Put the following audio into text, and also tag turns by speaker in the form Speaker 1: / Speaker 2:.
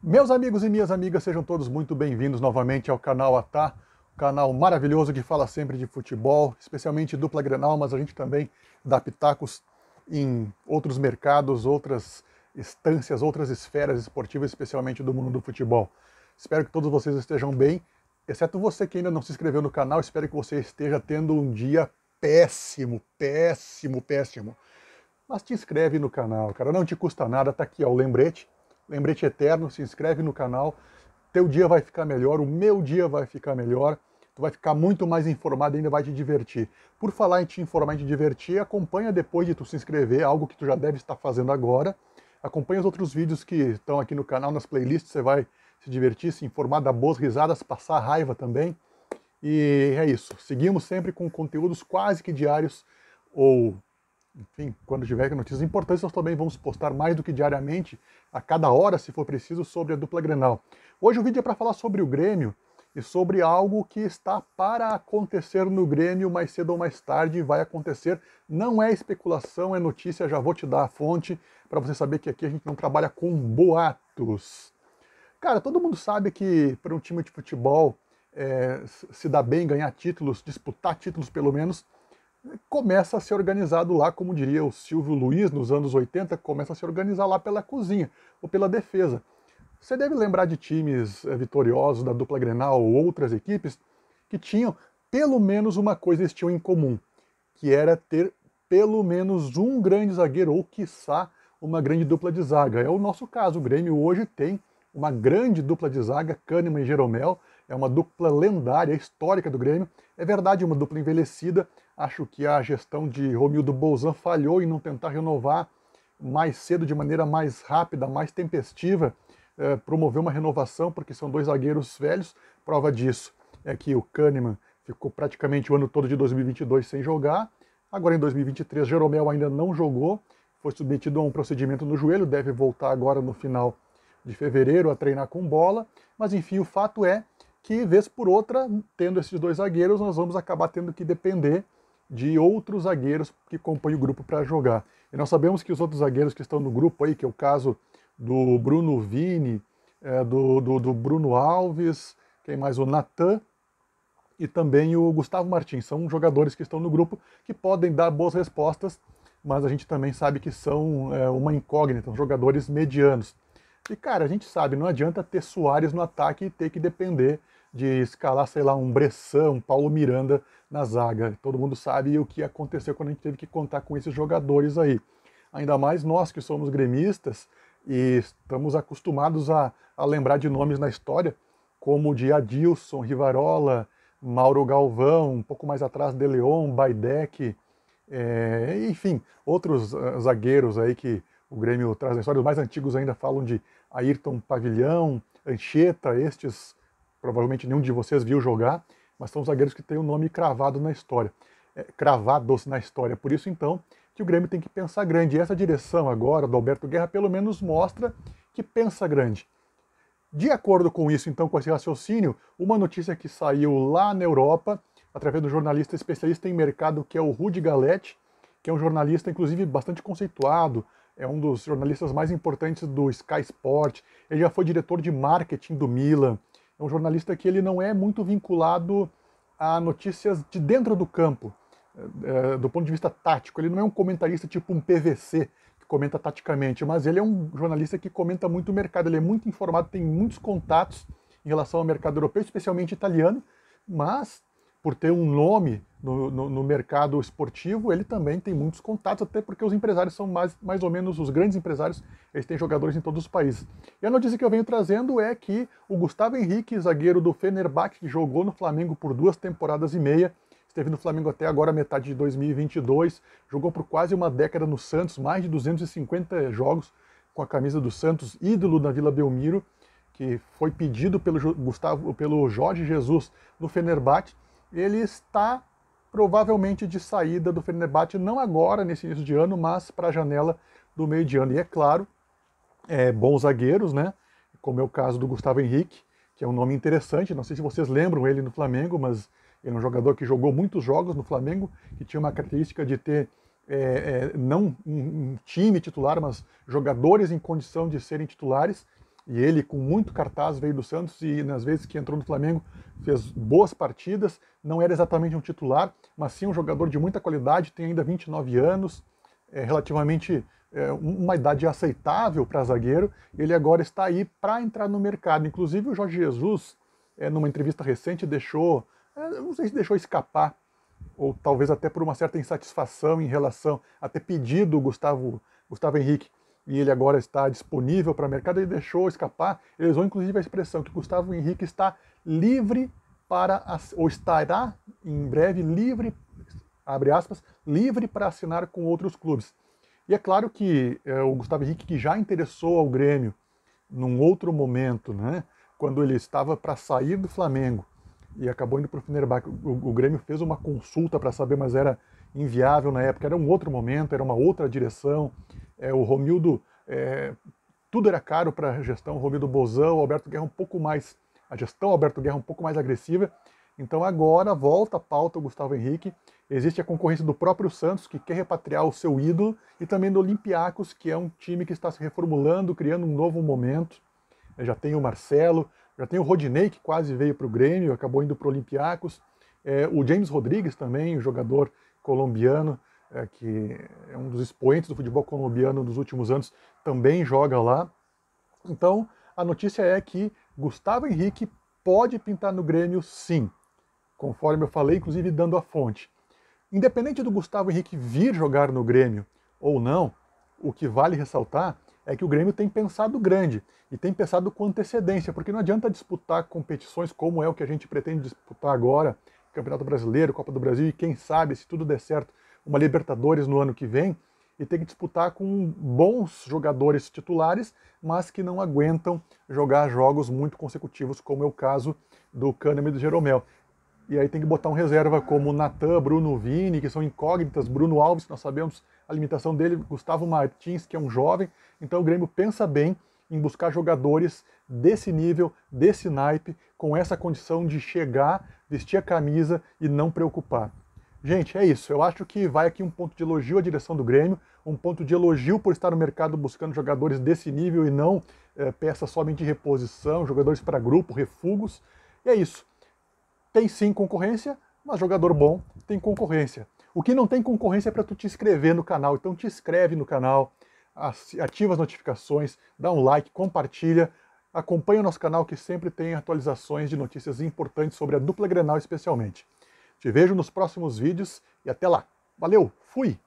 Speaker 1: Meus amigos e minhas amigas, sejam todos muito bem-vindos novamente ao canal Atá, um canal maravilhoso que fala sempre de futebol, especialmente dupla Grenal, mas a gente também dá pitacos em outros mercados, outras instâncias, outras esferas esportivas, especialmente do mundo do futebol. Espero que todos vocês estejam bem, exceto você que ainda não se inscreveu no canal, espero que você esteja tendo um dia péssimo, péssimo, péssimo. Mas te inscreve no canal, cara, não te custa nada, tá aqui ó, o lembrete Lembrete eterno, se inscreve no canal. Teu dia vai ficar melhor, o meu dia vai ficar melhor. Tu vai ficar muito mais informado e ainda vai te divertir. Por falar em te informar e te divertir, acompanha depois de tu se inscrever, algo que tu já deve estar fazendo agora. Acompanha os outros vídeos que estão aqui no canal, nas playlists, você vai se divertir, se informar, dar boas risadas, passar raiva também. E é isso. Seguimos sempre com conteúdos quase que diários ou enfim, quando tiver notícias importantes, nós também vamos postar mais do que diariamente, a cada hora, se for preciso, sobre a dupla Grenal. Hoje o vídeo é para falar sobre o Grêmio e sobre algo que está para acontecer no Grêmio mais cedo ou mais tarde, vai acontecer. Não é especulação, é notícia, já vou te dar a fonte para você saber que aqui a gente não trabalha com boatos. Cara, todo mundo sabe que para um time de futebol é, se dá bem ganhar títulos, disputar títulos pelo menos, começa a ser organizado lá, como diria o Silvio Luiz nos anos 80, começa a se organizar lá pela cozinha ou pela defesa. Você deve lembrar de times eh, vitoriosos da dupla Grenal ou outras equipes que tinham pelo menos uma coisa eles tinham em comum, que era ter pelo menos um grande zagueiro ou quiçá uma grande dupla de zaga. É o nosso caso, o Grêmio hoje tem uma grande dupla de zaga, Kahneman e Jeromel, é uma dupla lendária, histórica do Grêmio. É verdade, uma dupla envelhecida, Acho que a gestão de Romildo Bolzan falhou em não tentar renovar mais cedo, de maneira mais rápida, mais tempestiva, eh, promover uma renovação, porque são dois zagueiros velhos. Prova disso é que o Kahneman ficou praticamente o ano todo de 2022 sem jogar. Agora em 2023, Jeromel ainda não jogou, foi submetido a um procedimento no joelho, deve voltar agora no final de fevereiro a treinar com bola. Mas enfim, o fato é que, vez por outra, tendo esses dois zagueiros, nós vamos acabar tendo que depender de outros zagueiros que compõem o grupo para jogar. E nós sabemos que os outros zagueiros que estão no grupo aí, que é o caso do Bruno Vini, é, do, do, do, Bruno Alves, quem mais? O Natan e também o Gustavo Martins. São jogadores que estão no grupo que podem dar boas respostas, mas a gente também sabe que são é, uma incógnita, jogadores medianos. E cara, a gente sabe, não adianta ter Soares no ataque e ter que depender de escalar, sei lá, um Bressan, um Paulo Miranda na zaga. Todo mundo sabe o que aconteceu quando a gente teve que contar com esses jogadores aí. Ainda mais nós que somos gremistas e estamos acostumados a, a lembrar de nomes na história, como de Adilson, Rivarola, Mauro Galvão, um pouco mais atrás de Leon, Baidec, é, enfim, outros ah, zagueiros aí que o Grêmio traz na história. Os mais antigos ainda falam de Ayrton Pavilhão, Ancheta, estes provavelmente nenhum de vocês viu jogar, mas são zagueiros que têm o nome cravado na história, é, cravados na história. Por isso, então, que o Grêmio tem que pensar grande. E essa direção agora do Alberto Guerra pelo menos mostra que pensa grande. De acordo com isso, então, com esse raciocínio, uma notícia que saiu lá na Europa, através do jornalista especialista em mercado, que é o Rudi Galetti, que é um jornalista, inclusive, bastante conceituado, é um dos jornalistas mais importantes do Sky Sport, ele já foi diretor de marketing do Milan, é um jornalista que ele não é muito vinculado a notícias de dentro do campo, eh, eh, do ponto de vista tático. Ele não é um comentarista tipo um PVC, que comenta taticamente, mas ele é um jornalista que comenta muito o mercado. Ele é muito informado, tem muitos contatos em relação ao mercado europeu, especialmente italiano, mas por ter um nome no, no, no, mercado esportivo, ele também tem muitos contatos, até porque os empresários são mais, mais ou menos os grandes empresários, eles têm jogadores em todos os países. E a notícia que eu venho trazendo é que o Gustavo Henrique, zagueiro do Fenerbahçe, que jogou no Flamengo por duas temporadas e meia, esteve no Flamengo até agora, metade de 2022, jogou por quase uma década no Santos, mais de 250 jogos com a camisa do Santos, ídolo na Vila Belmiro, que foi pedido pelo, Gustavo, pelo Jorge Jesus no Fenerbahçe, ele está provavelmente de saída do Fenerbahçe, não agora, nesse início de ano, mas para a janela do meio de ano. E é claro, é, bons zagueiros, né? como é o caso do Gustavo Henrique, que é um nome interessante, não sei se vocês lembram ele no Flamengo, mas ele é um jogador que jogou muitos jogos no Flamengo, que tinha uma característica de ter é, é, não um, um, time titular, mas jogadores em condição de serem titulares. E ele, com muito cartaz, veio do Santos e nas vezes que entrou no Flamengo fez boas partidas. Não era exatamente um titular, mas sim um jogador de muita qualidade. Tem ainda 29 anos, é relativamente é, uma idade aceitável para zagueiro. Ele agora está aí para entrar no mercado. Inclusive, o Jorge Jesus, é, numa entrevista recente, deixou é, não sei se deixou escapar ou talvez até por uma certa insatisfação em relação a ter pedido o Gustavo, Gustavo Henrique e ele agora está disponível para o mercado, ele deixou escapar. Ele usou inclusive a expressão que Gustavo Henrique está livre para ou estará em breve livre abre aspas livre para assinar com outros clubes. E é claro que é, o Gustavo Henrique que já interessou ao Grêmio num outro momento, né, quando ele estava para sair do Flamengo e acabou indo para o Fenerbahçe. O, o Grêmio fez uma consulta para saber, mas era inviável na época, era um outro momento, era uma outra direção, é, o Romildo, é, tudo era caro para a gestão, o Romildo Bozão, o Alberto Guerra um pouco mais, a gestão Alberto Guerra um pouco mais agressiva. Então agora volta a pauta o Gustavo Henrique, existe a concorrência do próprio Santos, que quer repatriar o seu ídolo, e também do Olympiacos, que é um time que está se reformulando, criando um novo momento. Já tem o Marcelo, já tem o Rodinei, que quase veio para o Grêmio, acabou indo para o Olympiacos. É, o James Rodrigues também, jogador colombiano, é, que é um dos expoentes do futebol colombiano dos últimos anos, também joga lá. Então, a notícia é que Gustavo Henrique pode pintar no Grêmio, sim, conforme eu falei, inclusive dando a fonte. Independente do Gustavo Henrique vir jogar no Grêmio ou não, o que vale ressaltar é que o Grêmio tem pensado grande e tem pensado com antecedência, porque não adianta disputar competições como é o que a gente pretende disputar agora, Campeonato Brasileiro, Copa do Brasil e quem sabe, se tudo der certo, uma Libertadores no ano que vem e tem que disputar com bons jogadores titulares, mas que não aguentam jogar jogos muito consecutivos, como é o caso do Kahneman e do Jeromel. E aí tem que botar um reserva como Natan, Bruno Vini, que são incógnitas, Bruno Alves, que nós sabemos a limitação dele, Gustavo Martins, que é um jovem. Então o Grêmio pensa bem em buscar jogadores desse nível, desse naipe, com essa condição de chegar, vestir a camisa e não preocupar. Gente, é isso. Eu acho que vai aqui um ponto de elogio à direção do Grêmio, um ponto de elogio por estar no mercado buscando jogadores desse nível e não é, peças somente de reposição, jogadores para grupo, refugos. E é isso. Tem sim concorrência, mas jogador bom tem concorrência. O que não tem concorrência é para tu te inscrever no canal. Então te inscreve no canal, ativa as notificações, dá um like, compartilha, acompanha o nosso canal que sempre tem atualizações de notícias importantes sobre a dupla Grenal especialmente. Te vejo nos próximos vídeos e até lá. Valeu, fui!